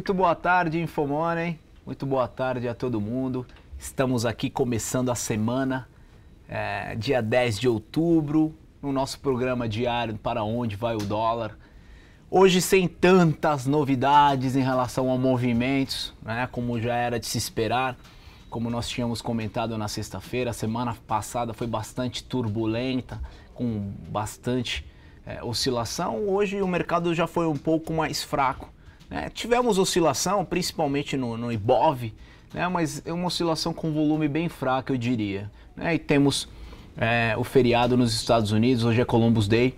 Muito boa tarde, Infomoney. Muito boa tarde a todo mundo. Estamos aqui começando a semana, é, dia 10 de outubro, no nosso programa diário Para Onde Vai o Dólar. Hoje sem tantas novidades em relação a movimentos, né, como já era de se esperar, como nós tínhamos comentado na sexta-feira, a semana passada foi bastante turbulenta, com bastante é, oscilação. Hoje o mercado já foi um pouco mais fraco né? Tivemos oscilação, principalmente no, no IBOV, né? mas é uma oscilação com volume bem fraco, eu diria. Né? E temos é, o feriado nos Estados Unidos, hoje é Columbus Day.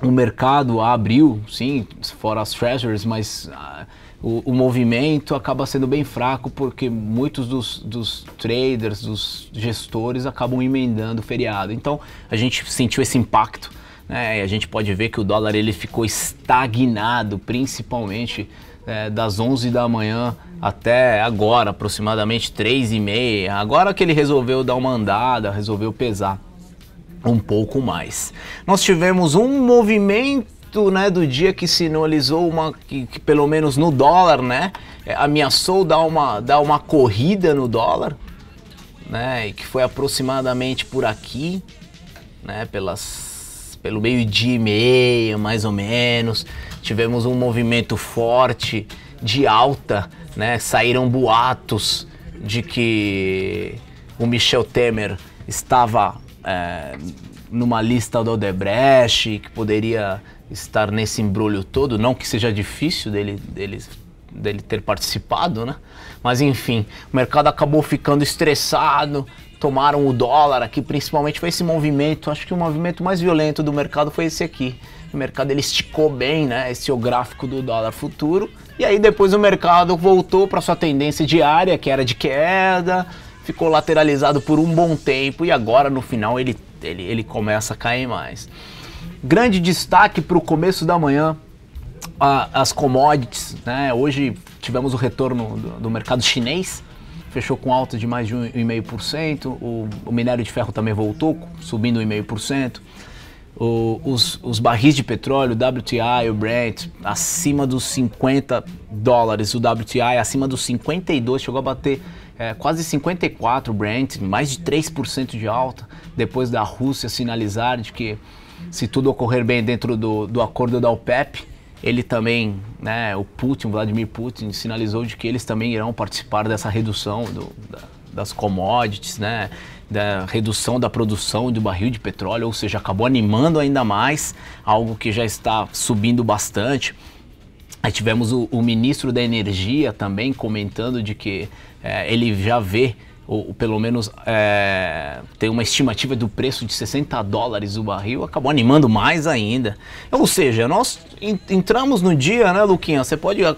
O mercado abriu, sim, fora as treasuries, mas ah, o, o, movimento acaba sendo bem fraco porque muitos dos, dos traders, dos gestores acabam emendando o feriado. Então a gente sentiu esse impacto né? E a gente pode ver que o dólar ele ficou estagnado, principalmente é, das 11 da manhã até agora, aproximadamente 3 e meia. Agora que ele resolveu dar uma andada, resolveu pesar um pouco mais. Nós tivemos um movimento né, do dia que sinalizou uma que, que, pelo menos no dólar, né, é, ameaçou dar uma dar uma corrida no dólar, né, e que foi aproximadamente por aqui, né, pelas pelo meio-dia e meio, mais ou menos. Tivemos um movimento forte de alta, né? Saíram boatos de que o Michel Temer estava é, numa lista do Odebrecht, que poderia estar nesse embrulho todo, não que seja difícil dele, dele, dele ter participado, né? Mas enfim, o mercado acabou ficando estressado, tomaram o dólar aqui, principalmente foi esse movimento, acho que o movimento mais violento do mercado foi esse aqui. O mercado ele esticou bem, né, esse é o gráfico do dólar futuro, e aí depois o mercado voltou para sua tendência diária, que era de queda, ficou lateralizado por um bom tempo e agora no final ele ele, ele começa a cair mais. Grande destaque para o começo da manhã, a, as commodities, né? Hoje tivemos o retorno do, do mercado chinês, fechou com alta de mais de 1,5%, o, o minério de ferro também voltou, subindo 1,5%. O, os, os, barris de petróleo, o WTI, o Brent, acima dos 50 dólares, o WTI acima dos 52, chegou a bater é, quase 54 Brent, mais de 3% de alta, depois da Rússia sinalizar de que se tudo ocorrer bem dentro do, do acordo da OPEP, ele também, né, o Putin, Vladimir Putin, sinalizou de que eles também irão participar dessa redução do, da, das commodities, né, da redução da produção do barril de petróleo, ou seja, acabou animando ainda mais algo que já está subindo bastante. Aí tivemos o, o ministro da Energia também comentando de que é, ele já vê ou, ou pelo menos é, tem uma estimativa do preço de 60 dólares o barril, acabou animando mais ainda. Ou seja, nós entramos no dia, né, Luquinha? Você pode ah,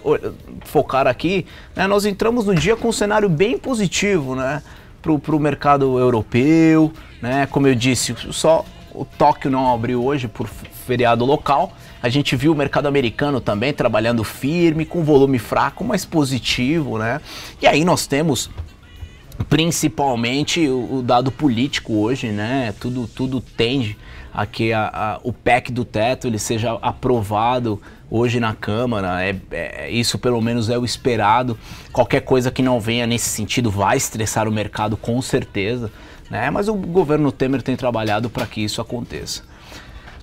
focar aqui, né? Nós entramos no dia com um cenário bem positivo, né? Para o mercado europeu, né? Como eu disse, só o Tóquio não abriu hoje por feriado local. A gente viu o mercado americano também trabalhando firme, com volume fraco, mas positivo, né? E aí nós temos principalmente o, o, dado político hoje, né? Tudo, tudo tende a que a, a, o PEC do teto ele seja aprovado hoje na Câmara. É, é, isso pelo menos é o esperado. Qualquer coisa que não venha nesse sentido vai estressar o mercado com certeza. Né? Mas o governo Temer tem trabalhado para que isso aconteça.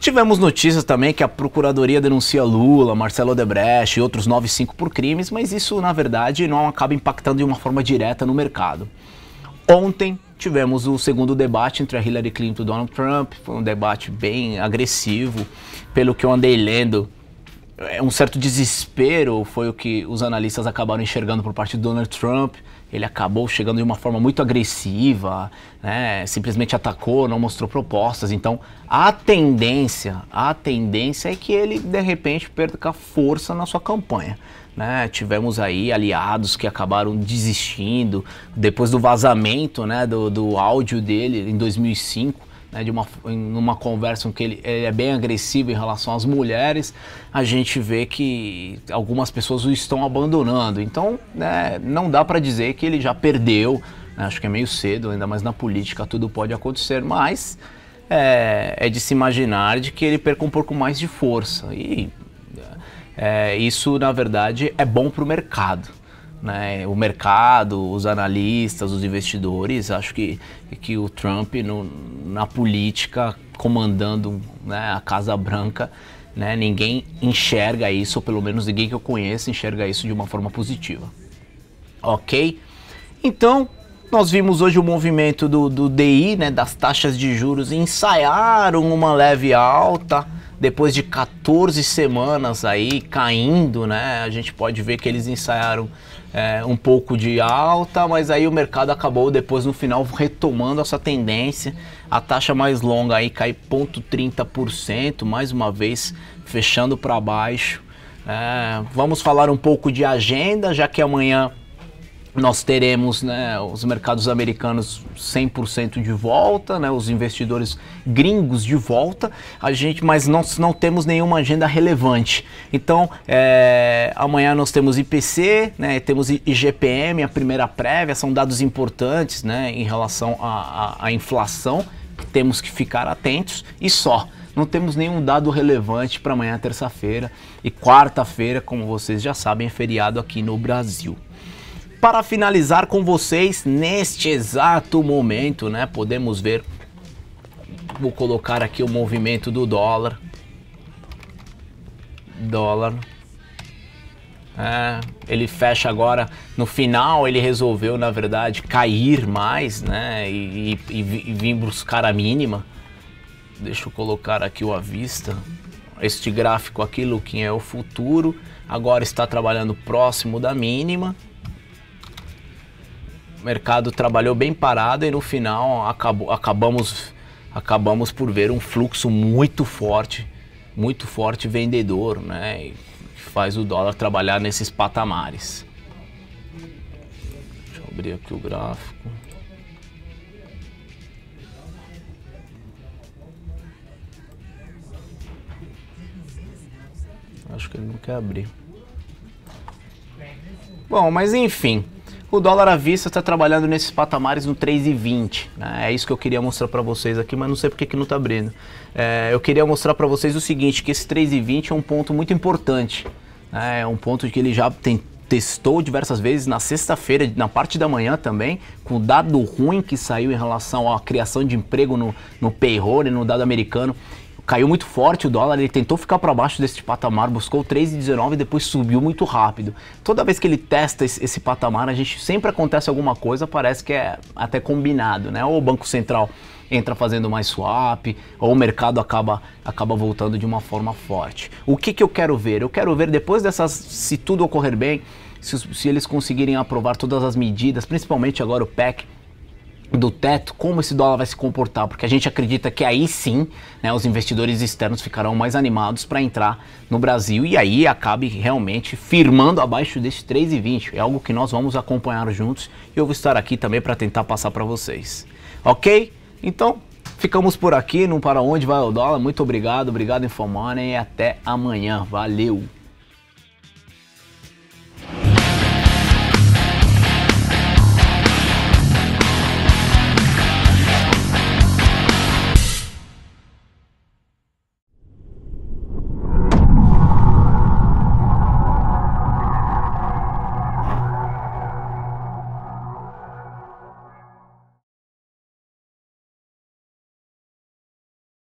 Tivemos notícias também que a Procuradoria denuncia Lula, Marcelo Odebrecht e outros 95 por crimes, mas isso, na verdade, não acaba impactando de uma forma direta no mercado. Ontem tivemos o segundo debate entre a Hillary Clinton e Donald Trump, foi um debate bem agressivo, pelo que eu andei lendo é um certo desespero foi o que os analistas acabaram enxergando por parte de Donald Trump. Ele acabou chegando de uma forma muito agressiva, né? simplesmente atacou, não mostrou propostas. Então, a tendência, a tendência é que ele de repente perca força na sua campanha. Né? Tivemos aí aliados que acabaram desistindo depois do vazamento né? do, do áudio dele em 2005 né, de uma, em uma conversa em que ele, ele, é bem agressivo em relação às mulheres, a gente vê que algumas pessoas o estão abandonando. Então, né, não dá para dizer que ele já perdeu. Né, acho que é meio cedo, ainda mais na política tudo pode acontecer, mas é, é de se imaginar de que ele perca um pouco mais de força. E é, isso, na verdade, é bom para o mercado né, o mercado, os analistas, os investidores. Acho que, que o Trump no, na política comandando né, a Casa Branca, né, ninguém enxerga isso, ou pelo menos ninguém que eu conheço enxerga isso de uma forma positiva. Ok? Então, nós vimos hoje o movimento do, do DI, né, das taxas de juros, ensaiaram uma leve alta depois de 14 semanas aí caindo, né? A gente pode ver que eles ensaiaram é, um pouco de alta, mas aí o mercado acabou depois no final retomando essa tendência. A taxa mais longa aí cai 0,30%, mais uma vez fechando para baixo. É, vamos falar um pouco de agenda, já que amanhã nós teremos né, os mercados americanos 100% de volta, né, os investidores gringos de volta, a gente, mas não, não temos nenhuma agenda relevante. Então, é, amanhã nós temos IPC, né, temos IGPM, a primeira prévia, são dados importantes né, em relação à inflação, que temos que ficar atentos e só não temos nenhum dado relevante para amanhã, terça-feira. E quarta-feira, como vocês já sabem, é feriado aqui no Brasil para finalizar com vocês neste exato momento, né? Podemos ver, vou colocar aqui o movimento do dólar, dólar. É, ele fecha agora, no final ele resolveu, na verdade, cair mais, né? E, e, e vir buscar a mínima. Deixa eu colocar aqui o à vista. Este gráfico aqui, Luquinha, é o futuro. Agora está trabalhando próximo da mínima. O mercado trabalhou bem parado e no final acabou, acabamos, acabamos por ver um fluxo muito forte, muito forte vendedor, né? E faz o dólar trabalhar nesses patamares. Deixa eu abrir aqui o gráfico. Acho que ele não quer abrir. Bom, mas enfim. O dólar à vista está trabalhando nesses patamares no 3,20. Né? É isso que eu queria mostrar para vocês aqui, mas não sei porque que não está abrindo. É, eu queria mostrar para vocês o seguinte, que esse 3,20 é um ponto muito importante. Né? É um ponto que ele já tem, testou diversas vezes na sexta-feira, na parte da manhã também, com o dado ruim que saiu em relação à criação de emprego no, no payroll, né, no dado americano caiu muito forte o dólar, ele tentou ficar para baixo desse patamar, buscou 3,19 e depois subiu muito rápido. Toda vez que ele testa esse, esse, patamar, a gente sempre acontece alguma coisa, parece que é até combinado, né? Ou o Banco Central entra fazendo mais swap, ou o mercado acaba, acaba voltando de uma forma forte. O que, que eu quero ver? Eu quero ver depois dessas, se tudo ocorrer bem, se, se eles conseguirem aprovar todas as medidas, principalmente agora o PEC, do teto, como esse dólar vai se comportar, porque a gente acredita que aí sim né, os investidores externos ficarão mais animados para entrar no Brasil e aí acabe realmente firmando abaixo desse 3,20. É algo que nós vamos acompanhar juntos e eu vou estar aqui também para tentar passar para vocês. Ok? Então, ficamos por aqui. Não para onde vai o dólar. Muito obrigado, obrigado Infomoney e até amanhã. Valeu!